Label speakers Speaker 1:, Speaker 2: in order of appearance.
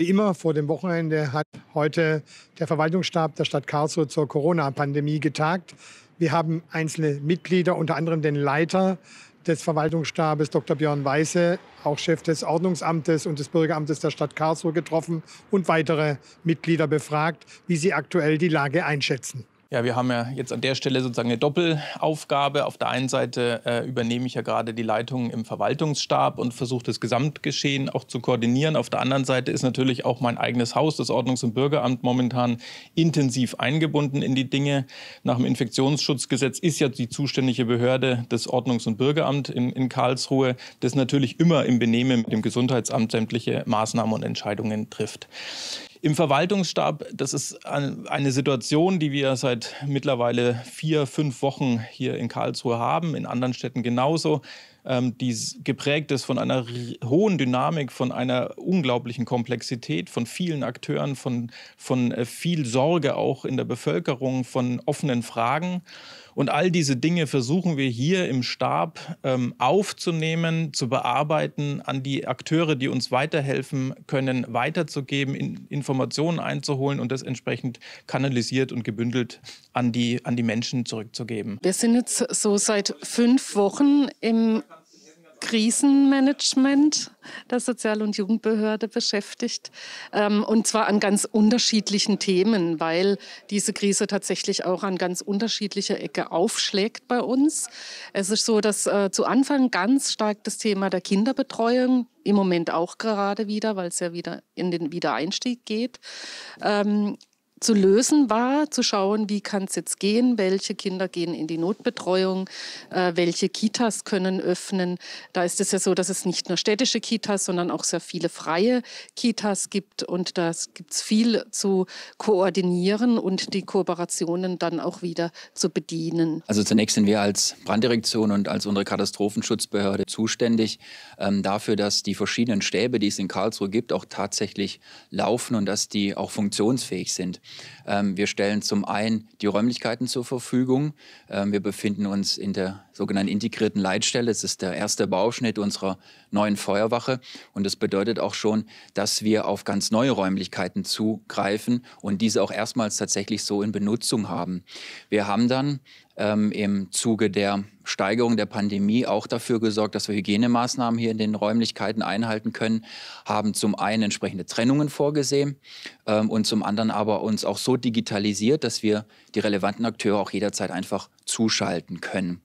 Speaker 1: Wie immer vor dem Wochenende hat heute der Verwaltungsstab der Stadt Karlsruhe zur Corona-Pandemie getagt. Wir haben einzelne Mitglieder, unter anderem den Leiter des Verwaltungsstabes, Dr. Björn Weiße, auch Chef des Ordnungsamtes und des Bürgeramtes der Stadt Karlsruhe getroffen und weitere Mitglieder befragt, wie sie aktuell die Lage einschätzen. Ja,
Speaker 2: wir haben ja jetzt an der Stelle sozusagen eine Doppelaufgabe. Auf der einen Seite äh, übernehme ich ja gerade die Leitung im Verwaltungsstab und versuche das Gesamtgeschehen auch zu koordinieren. Auf der anderen Seite ist natürlich auch mein eigenes Haus, das Ordnungs- und Bürgeramt, momentan intensiv eingebunden in die Dinge. Nach dem Infektionsschutzgesetz ist ja die zuständige Behörde das Ordnungs- und Bürgeramt in, in Karlsruhe, das natürlich immer im Benehmen mit dem Gesundheitsamt sämtliche Maßnahmen und Entscheidungen trifft. Im Verwaltungsstab, das ist eine Situation, die wir seit mittlerweile vier, fünf Wochen hier in Karlsruhe haben, in anderen Städten genauso, ähm, die geprägt ist von einer hohen Dynamik, von einer unglaublichen Komplexität, von vielen Akteuren, von, von äh, viel Sorge auch in der Bevölkerung, von offenen Fragen. Und all diese Dinge versuchen wir hier im Stab ähm, aufzunehmen, zu bearbeiten, an die Akteure, die uns weiterhelfen können, weiterzugeben, in Informationen einzuholen und das entsprechend kanalisiert und gebündelt an die, an die Menschen zurückzugeben.
Speaker 3: Wir sind jetzt so seit fünf Wochen im Krisenmanagement der Sozial- und Jugendbehörde beschäftigt. Ähm, und zwar an ganz unterschiedlichen Themen, weil diese Krise tatsächlich auch an ganz unterschiedlicher Ecke aufschlägt bei uns. Es ist so, dass äh, zu Anfang ganz stark das Thema der Kinderbetreuung im Moment auch gerade wieder, weil es ja wieder in den Wiedereinstieg geht, ähm, zu lösen war, zu schauen, wie kann es jetzt gehen, welche Kinder gehen in die Notbetreuung, äh, welche Kitas können öffnen. Da ist es ja so, dass es nicht nur städtische Kitas, sondern auch sehr viele freie Kitas gibt und da gibt es viel zu koordinieren und die Kooperationen dann auch wieder zu bedienen.
Speaker 4: Also zunächst sind wir als Branddirektion und als unsere Katastrophenschutzbehörde zuständig ähm, dafür, dass die verschiedenen Stäbe, die es in Karlsruhe gibt, auch tatsächlich laufen und dass die auch funktionsfähig sind. Ähm, wir stellen zum einen die Räumlichkeiten zur Verfügung. Ähm, wir befinden uns in der sogenannten integrierten Leitstelle. Es ist der erste Bauschnitt unserer neuen Feuerwache. Und das bedeutet auch schon, dass wir auf ganz neue Räumlichkeiten zugreifen und diese auch erstmals tatsächlich so in Benutzung haben. Wir haben dann ähm, im Zuge der Steigerung der Pandemie auch dafür gesorgt, dass wir Hygienemaßnahmen hier in den Räumlichkeiten einhalten können, haben zum einen entsprechende Trennungen vorgesehen ähm, und zum anderen aber uns auch so digitalisiert, dass wir die relevanten Akteure auch jederzeit einfach zuschalten können.